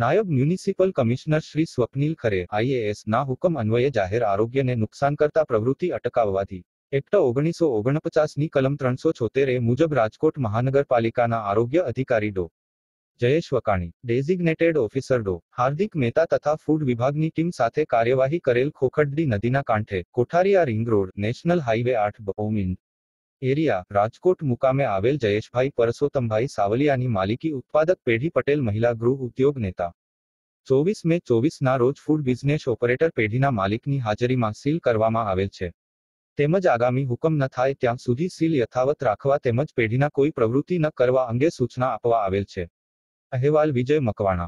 નાયબ municipal commissioner Shri Swapnil ખરે IAS ના હુકમ અન્વયે જાહેર આરોગ્યને નુકસાન કરતા પ્રવૃત્તિ અટકાવવાથી એક્ટ ઓગણીસો ઓગણપચાસની કલમ ત્રણસો છોતેરે મુજબ રાજકોટ મહાનગરપાલિકાના આરોગ્ય અધિકારી Dr Jayesh Vakani designated officer Dr Hardik Mehta તથા ફૂડ વિભાગની ટીમ સાથે કાર્યવાહી કરેલ ખોખડડી નદીના કાંઠે Kothariya ring road national highway આઠ બહુમિન એરિયા રાજકોટ મુકામે આવેલ જયેશભાઈ પરસોત્તમભાઈ સાવલિયાની માલિકી ઉત્પાદક પેઢી પટેલ મહિલા ગૃહ ઉદ્યોગ નેતા ચોવીસ મે ચોવીસના રોજ ફૂડ બિઝનેસ ઓપરેટર પેઢીના માલિકની હાજરીમાં સીલ કરવામાં આવેલ છે તેમજ આગામી હુકમ ન થાય ત્યાં સુધી સીલ યથાવત રાખવા તેમજ પેઢીના કોઈ પ્રવૃત્તિ ન કરવા અંગે સૂચના આપવા આવેલ છે અહેવાલ વિજય મકવાણા